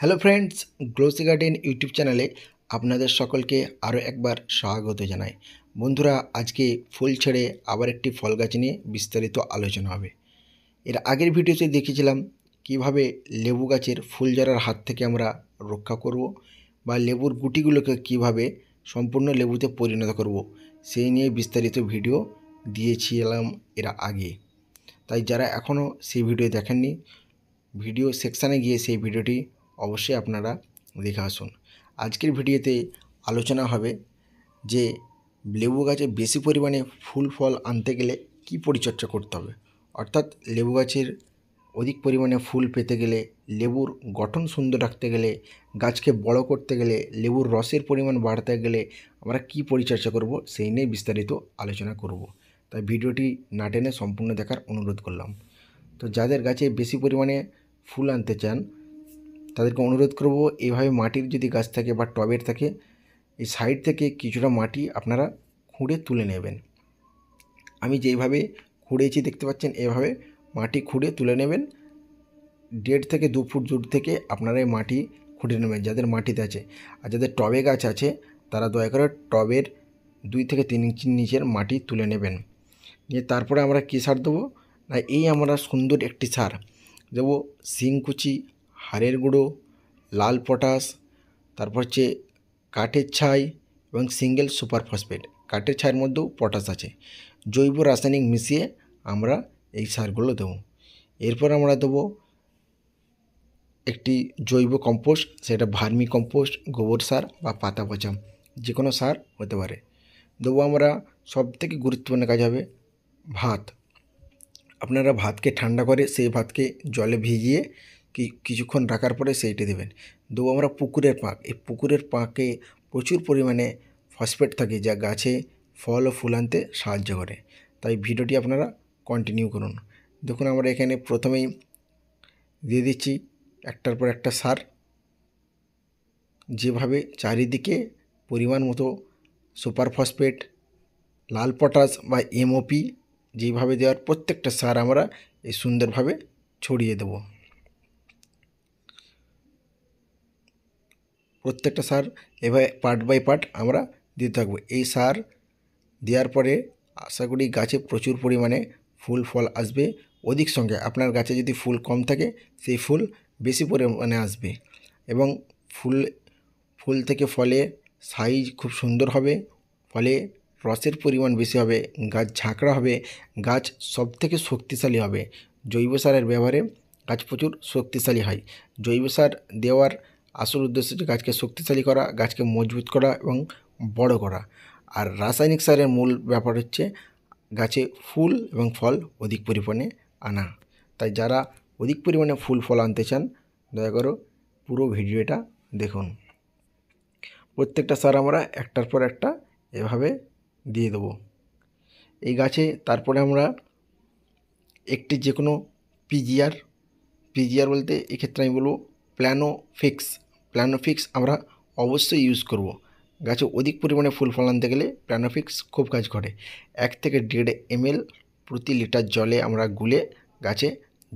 Hello friends glossy garden YouTube চ্যানেলে আপনাদের সকলকে আরও একবার স্বাগত জানাই বন্ধুরা আজকে ফুল ছেড়ে আবার একটি ফল গাছ নিয়ে বিস্তারিত আলোচনা হবে এর আগের ভিডিওতে দেখেছিলাম কিভাবে লেবু গাছের ফুল জড়ার হাত থেকে আমরা রক্ষা করব বা লেবুর গুটিগুলোকে কিভাবে সম্পূর্ণ লেবুতে পরিণত করব সেই নিয়ে বিস্তারিত ভিডিও দিয়েছিলাম এর আগে তাই যারা এখনও সেই ভিডিও দেখেননি ভিডিও সেকশানে গিয়ে সেই ভিডিওটি অবশ্যই আপনারা দেখে আসুন আজকের ভিডিওতে আলোচনা হবে যে লেবু গাছে বেশি পরিমাণে ফুল ফল আনতে গেলে কি পরিচর্যা করতে হবে অর্থাৎ লেবু গাছের অধিক পরিমাণে ফুল পেতে গেলে লেবুর গঠন সুন্দর রাখতে গেলে গাছকে বড় করতে গেলে লেবুর রসের পরিমাণ বাড়তে গেলে আমরা কি পরিচর্যা করব সেই নিয়ে বিস্তারিত আলোচনা করব তাই ভিডিওটি না সম্পূর্ণ দেখার অনুরোধ করলাম তো যাদের গাছে বেশি পরিমাণে ফুল আনতে চান তাদেরকে অনুরোধ করব এভাবে মাটির যদি গাছ থাকে বা টবের থাকে এই সাইড থেকে কিছুটা মাটি আপনারা খুঁড়ে তুলে নেবেন আমি যেইভাবে খুঁড়েছি দেখতে পাচ্ছেন এভাবে মাটি খুঁড়ে তুলে নেবেন দেড় থেকে দু ফুট দূর থেকে আপনারা এই মাটি খুঁড়ে নেবেন যাদের মাটিতে আছে আর যাদের টবে গাছ আছে তারা দয়া করে টবের দুই থেকে তিন ইঞ্চি নিচের মাটি তুলে নেবেন নিয়ে তারপরে আমরা কী সার দেবো না এই আমরা সুন্দর একটি সার দেবো শিংকুচি হাড়ের গুঁড়ো লাল পটাশ তারপর হচ্ছে কাঠের ছাই এবং সিঙ্গেল সুপার ফসফেট কাঠের ছাইয়ের মধ্যেও পটাশ আছে জৈব রাসায়নিক মিশিয়ে আমরা এই সারগুলো দেবো এরপর আমরা দেবো একটি জৈব কম্পোস্ট সেটা ভার্মি কম্পোস্ট গোবর সার বা পাতা পচা যে কোনো সার হতে পারে দেবো আমরা সব থেকে গুরুত্বপূর্ণ কাজ হবে ভাত আপনারা ভাতকে ঠান্ডা করে সেই ভাতকে জলে ভিজিয়ে কিছুক্ষণ রাখার পরে সেইটি দেবেন দু আমরা পুকুরের পাঁক এই পুকুরের পাঁকে প্রচুর পরিমাণে ফসফেট থাকে যা গাছে ফল ও ফুল আনতে সাহায্য করে তাই ভিডিওটি আপনারা কন্টিনিউ করুন দেখুন আমরা এখানে প্রথমেই দিয়ে দিচ্ছি একটার পর একটা সার যেভাবে চারিদিকে পরিমাণ মতো সুপার ফসফেট লাল পটাশ বা এমওপি যেভাবে দেওয়ার প্রত্যেকটা সার আমরা এই সুন্দরভাবে ছড়িয়ে দেবো প্রত্যেকটা সার এভাবে পার্ট বাই পার্ট আমরা দিতে থাকবো এই সার দেওয়ার পরে আশা করি গাছে প্রচুর পরিমাণে ফুল ফল আসবে অধিক সঙ্গে আপনার গাছে যদি ফুল কম থাকে সেই ফুল বেশি পরিমাণে আসবে এবং ফুল ফুল থেকে ফলে সাইজ খুব সুন্দর হবে ফলে রসের পরিমাণ বেশি হবে গাছ ঝাঁকড়া হবে গাছ সব থেকে শক্তিশালী হবে জৈব সারের ব্যবহারে গাছ প্রচুর শক্তিশালী হয় জৈব সার দেওয়ার আসল উদ্দেশ্য হচ্ছে গাছকে শক্তিশালী করা গাছকে মজবুত করা এবং বড় করা আর রাসায়নিক সারের মূল ব্যাপার হচ্ছে গাছে ফুল এবং ফল অধিক পরিমাণে আনা তাই যারা অধিক পরিমাণে ফুল ফল আনতে চান দয়া করো পুরো ভিডিওটা দেখুন প্রত্যেকটা সার আমরা একটার পর একটা এভাবে দিয়ে দেব এই গাছে তারপরে আমরা একটি যে কোনো পিজিআর পিজিআর বলতে এক্ষেত্রে আমি বলবো প্ল্যানোফিক্স প্ল্যানোফিক্স আমরা অবশ্যই ইউজ করব গাছে অধিক পরিমাণে ফুল ফল আনতে গেলে প্ল্যানোফিক্স খুব কাজ করে এক থেকে দেড় এম প্রতি লিটার জলে আমরা গুলে গাছে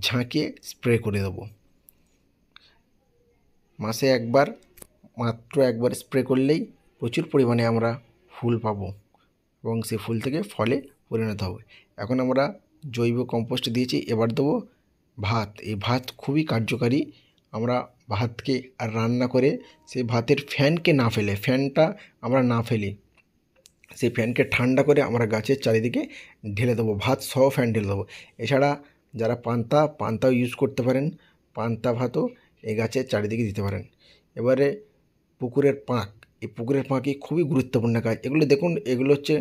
ঝাঁকিয়ে স্প্রে করে দেব মাসে একবার মাত্র একবার স্প্রে করলেই প্রচুর পরিমাণে আমরা ফুল পাব এবং সে ফুল থেকে ফলে পরিণত হবে এখন আমরা জৈব কম্পোস্ট দিয়েছি এবার দেবো ভাত এই ভাত খুবই কার্যকারী আমরা ভাতকে আর রান্না করে সেই ভাতের ফ্যানকে না ফেলে ফ্যানটা আমরা না ফেলি সেই ফ্যানকে ঠান্ডা করে আমরা গাছের চারিদিকে ঢেলে দেবো ভাত সহ ফ্যান ঢেলে দেবো এছাড়া যারা পান্তা পান্তাও ইউজ করতে পারেন পান্তা ভাতও এই গাছের চারিদিকে দিতে পারেন এবারে পুকুরের পাঁক এই পুকুরের পাঁকই খুবই গুরুত্বপূর্ণ কাজ এগুলো দেখুন এগুলো হচ্ছে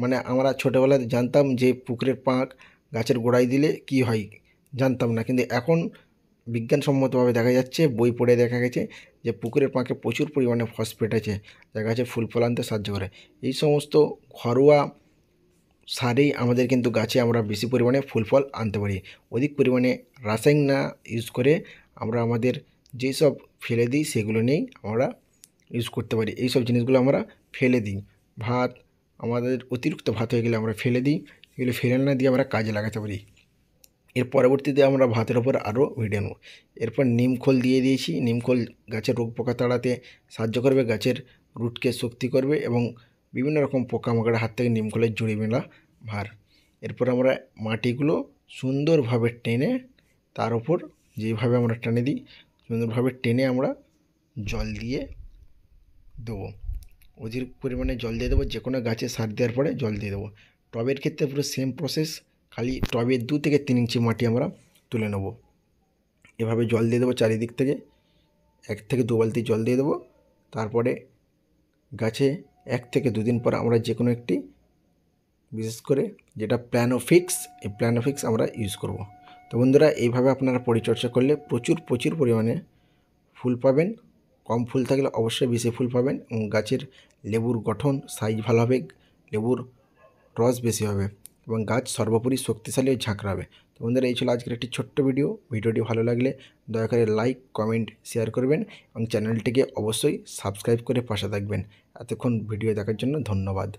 মানে আমরা ছোটোবেলায় জানতাম যে পুকুরের পাঁক গাছের গোড়ায় দিলে কি হয় জানতাম না কিন্তু এখন বিজ্ঞানসম্মতভাবে দেখা যাচ্ছে বই পড়ে দেখা গেছে যে পুকুরের পাঁকে প্রচুর পরিমাণে ফসফেট আছে যা গাছে ফুল ফল আনতে সাহায্য করে এই সমস্ত ঘরোয়া সারেই আমাদের কিন্তু গাছে আমরা বেশি পরিমাণে ফুল ফল আনতে পারি অধিক পরিমাণে রাসায়নিক না ইউজ করে আমরা আমাদের যেসব ফেলে দিই সেগুলো নিয়েই আমরা ইউজ করতে পারি এই সব জিনিসগুলো আমরা ফেলে দিই ভাত আমাদের অতিরিক্ত ভাত হয়ে গেলে আমরা ফেলে দিই এগুলো ফেলে না দিয়ে আমরা কাজে লাগাতে পারি এর পরবর্তীতে আমরা ভাতের ওপর আরও ভিডিও নেব এরপর নিমখোল দিয়ে দিয়েছি নিমখোল গাছের রোগ পোকা তাড়াতে সাহায্য করবে গাছের রুটকে শক্তি করবে এবং বিভিন্ন রকম পোকামাকড়ের হাত থেকে নিমখোলের জুড়ি মেলা ভার এরপর আমরা মাটিগুলো সুন্দরভাবে টেনে তার ওপর যেভাবে আমরা টেনে দিই সুন্দরভাবে টেনে আমরা জল দিয়ে দেবো অধিক পরিমাণে জল দিয়ে দেবো যে কোনো গাছে সার দেওয়ার পরে জল দিয়ে দেবো টবের ক্ষেত্রে পুরো সেম প্রসেস খালি টবে দু থেকে তিন ইঞ্চি মাটি আমরা তুলে নেব এভাবে জল দিয়ে দেবো চারিদিক থেকে এক থেকে দু বালতি জল দিয়ে দেবো তারপরে গাছে এক থেকে দুদিন পর আমরা যে কোনো একটি বিশেষ করে যেটা প্ল্যানোফিক্স এই প্ল্যানোফিক্স আমরা ইউজ করব। তো বন্ধুরা এইভাবে আপনারা পরিচর্যা করলে প্রচুর প্রচুর পরিমাণে ফুল পাবেন কম ফুল থাকলে অবশ্যই বেশি ফুল পাবেন এবং গাছের লেবুর গঠন সাইজ ভালো হবে লেবুর রস বেশি হবে এবং গাছ সর্বোপরি শক্তিশালী ও ঝাঁকড়াবে তো বন্ধুরা এই ছিল আজকের একটি ছোট্ট ভিডিও ভিডিওটি ভালো লাগলে দয়া করে লাইক কমেন্ট শেয়ার করবেন এবং চ্যানেলটিকে অবশ্যই সাবস্ক্রাইব করে পাশে থাকবেন এতক্ষণ ভিডিও দেখার জন্য ধন্যবাদ